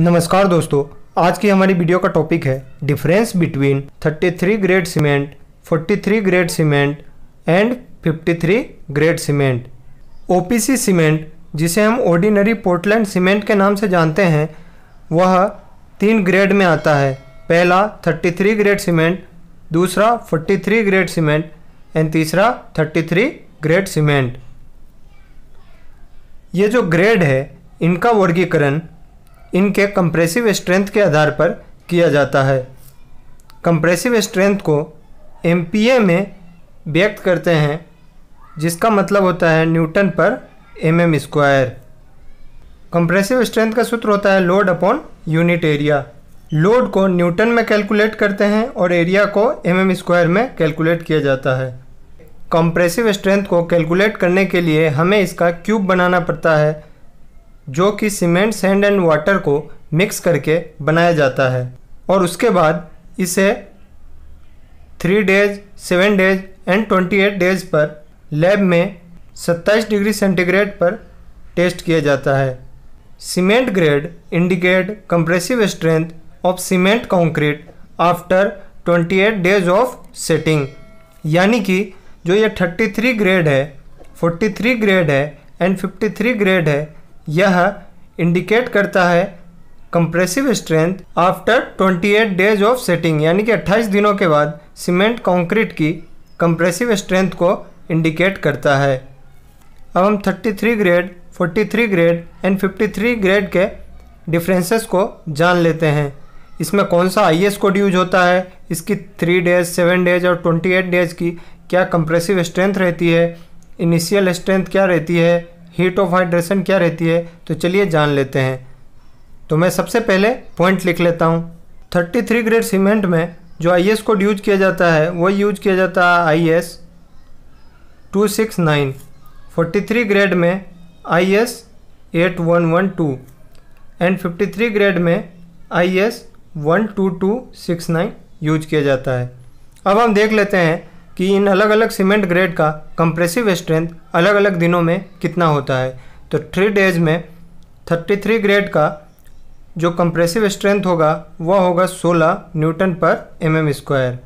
नमस्कार दोस्तों आज की हमारी वीडियो का टॉपिक है difference between 33 grade cement 43 grade cement and 53 grade cement OPC cement जिसे हम ऑर्डिनरी पोर्टलैंड सीमेंट के नाम से जानते हैं वह तीन ग्रेड में आता है पहला 33 ग्रेड सीमेंट दूसरा 43 ग्रेड सीमेंट एंड तीसरा 33 ग्रेड सीमेंट ये जो ग्रेड है इनका वर्गीकरण इनके कंप्रेसिव स्ट्रेंथ के आधार पर किया जाता है कंप्रेसिव स्ट्रेंथ को एम में व्यक्त करते हैं जिसका मतलब होता है न्यूटन पर M M square compressive strength का सूत्र होता है load upon unit area load को न्यूटन में कैलकुलेट करते हैं और एरिया को एम एम स्क्वायर में कैलकुलेट किया जाता है कंप्रेसिव स्ट्रेंथ को कैलकुलेट करने के लिए हमें इसका क्यूब बनाना पड़ता है जो कि सीमेंट सैंड एंड वाटर को मिक्स करके बनाया जाता है और उसके बाद इसे three days seven days and twenty eight days पर लैब में सत्ताईस डिग्री सेंटीग्रेड पर टेस्ट किया जाता है cement grade indicate compressive strength of cement concrete after 28 days of setting यानी कि जो ये 33 ग्रेड है 43 ग्रेड है एंड 53 ग्रेड है यह इंडिकेट करता है compressive strength after 28 days of setting यानी कि 28 दिनों के बाद सीमेंट कंक्रीट की कंप्रेसिव स्ट्रेंथ को इंडिकेट करता है अब हम 33 ग्रेड 43 ग्रेड एंड 53 ग्रेड के डिफरेंसेस को जान लेते हैं इसमें कौन सा आई कोड यूज होता है इसकी थ्री डेज सेवन डेज और ट्वेंटी एट डेज की क्या कंप्रेसिव स्ट्रेंथ रहती है इनिशियल स्ट्रेंथ क्या रहती है हीट ऑफ हाइड्रेशन क्या रहती है तो चलिए जान लेते हैं तो मैं सबसे पहले पॉइंट लिख लेता हूँ 33 ग्रेड सीमेंट में जो आई एस कोड यूज किया जाता है वो यूज किया जाता है I S two six nine forty three grade में I S eight one one two and fifty three grade में I S one two two six nine use किया जाता है अब हम देख लेते हैं कि इन अलग अलग सीमेंट ग्रेड का कंप्रेसिव स्ट्रेंथ अलग अलग दिनों में कितना होता है तो थ्री डेज में 33 ग्रेड का जो कंप्रेसिव स्ट्रेंथ होगा वह होगा 16 न्यूटन पर M M square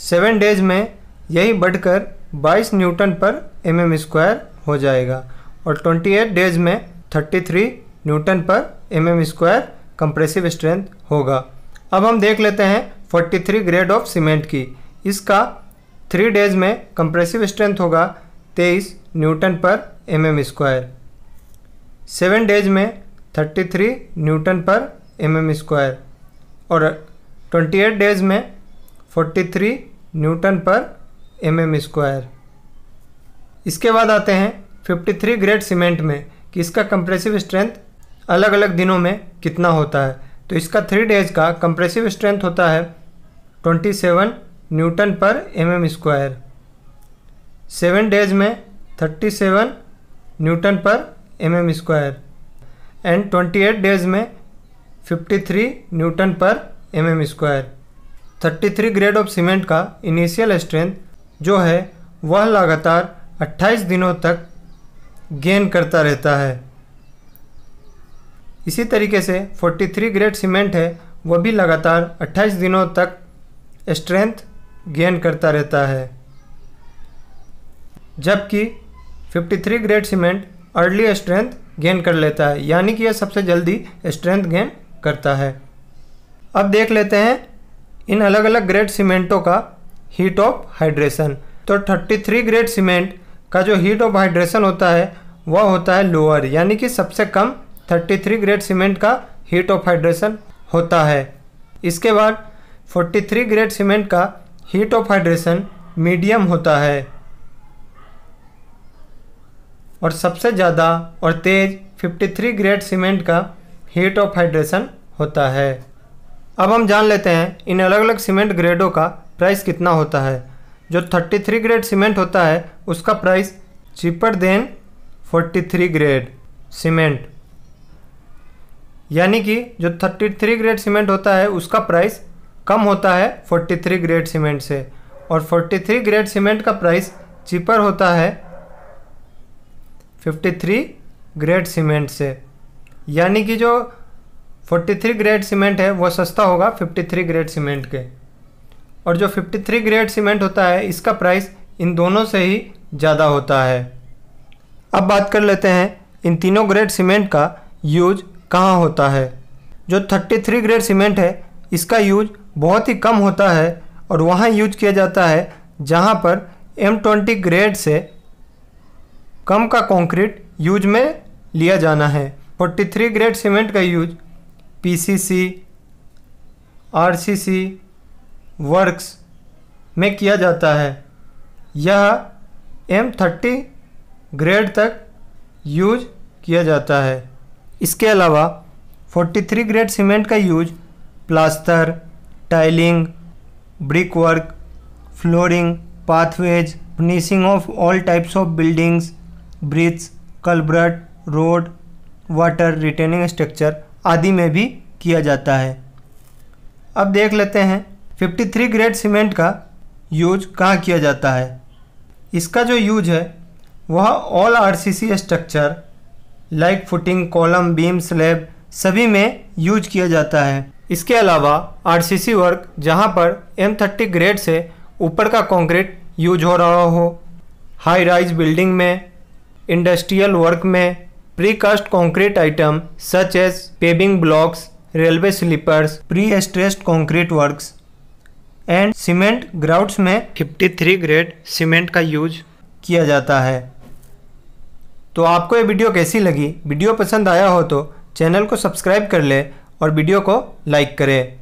seven days में यही बढ़कर 22 न्यूटन पर एम एम स्क्वायर हो जाएगा और 28 डेज में 33 न्यूटन पर M M square compressive strength होगा अब हम देख लेते हैं 43 ग्रेड ऑफ सीमेंट की इसका थ्री डेज में कंप्रेसिव स्ट्रेंथ होगा तेईस न्यूटन पर M M square seven days में थर्टी थ्री न्यूटन पर एम एम स्क्वायर और ट्वेंटी एट डेज में फोर्टी थ्री न्यूटन पर एम एम स्क्वायर इसके बाद आते हैं फिफ्टी थ्री ग्रेड सीमेंट में कि इसका कंप्रेसिव स्ट्रेंथ अलग अलग दिनों में कितना होता है तो इसका थ्री डेज का कंप्रेसिव स्ट्रेंथ होता है ट्वेंटी सेवन न्यूटन पर M M square seven days में थर्टी सेवन न्यूटन पर M M square and twenty eight days में फिफ्टी थ्री न्यूटन पर M M square thirty three grade of cement का initial strength जो है वह लगातार अट्ठाईस दिनों तक गेन करता रहता है इसी तरीके से 43 ग्रेड सीमेंट है वह भी लगातार 28 दिनों तक स्ट्रेंथ गेन करता रहता है जबकि 53 grade cement early strength gain कर लेता है यानी कि यह सबसे जल्दी स्ट्रेंथ गेन करता है अब देख लेते हैं इन अलग अलग ग्रेड सीमेंटों का हीट ऑफ हाइड्रेशन तो 33 ग्रेड सीमेंट का जो हीट ऑफ हाइड्रेशन होता है वह होता है लोअर यानी कि सबसे कम 33 ग्रेड सीमेंट का हीट ऑफ हाइड्रेशन होता है इसके बाद 43 ग्रेड सीमेंट का हीट ऑफ हाइड्रेशन मीडियम होता है और सबसे ज़्यादा और तेज़ 53 ग्रेड सीमेंट का हीट ऑफ हाइड्रेशन होता है अब हम जान लेते हैं इन अलग अलग सीमेंट ग्रेडों का प्राइस कितना होता है जो 33 ग्रेड सीमेंट होता है उसका price cheaper than 43 grade cement यानी कि जो 33 ग्रेड सीमेंट होता है उसका प्राइस कम होता है 43 ग्रेड सीमेंट से और 43 ग्रेड सीमेंट का प्राइस चीपर होता है 53 ग्रेड सीमेंट से यानी कि जो 43 ग्रेड सीमेंट है वो सस्ता होगा 53 ग्रेड सीमेंट के और जो 53 ग्रेड सीमेंट होता है इसका प्राइस इन दोनों से ही ज़्यादा होता है अब बात कर लेते हैं इन तीनों ग्रेड सीमेंट का यूज कहाँ होता है जो 33 ग्रेड सीमेंट है इसका यूज बहुत ही कम होता है और वहाँ यूज किया जाता है जहाँ पर एम ट्वेंटी ग्रेड से कम का कंक्रीट यूज में लिया जाना है 43 ग्रेड सीमेंट का यूज पीसीसी, आरसीसी, वर्क्स में किया जाता है यह एम थर्टी ग्रेड तक यूज किया जाता है इसके अलावा 43 ग्रेड सीमेंट का use plaster tiling brick work flooring pathways finishing of all types of buildings bridge culvert road water retaining structure आदि में भी किया जाता है अब देख लेते हैं 53 ग्रेड सीमेंट का यूज कहाँ किया जाता है इसका जो यूज है वह all RCC structure like footing column beam slab सभी में यूज किया जाता है इसके अलावा आरसीसी वर्क जहां पर एम थर्टी ग्रेड से ऊपर का कंक्रीट यूज हो रहा हो हाई राइज बिल्डिंग में इंडस्ट्रियल वर्क में precast concrete item such as paving blocks railway sleepers pre stressed concrete work and cement grouts में 53 ग्रेड सीमेंट का यूज किया जाता है तो आपको ये वीडियो कैसी लगी वीडियो पसंद आया हो तो चैनल को सब्सक्राइब कर ले और वीडियो को लाइक करें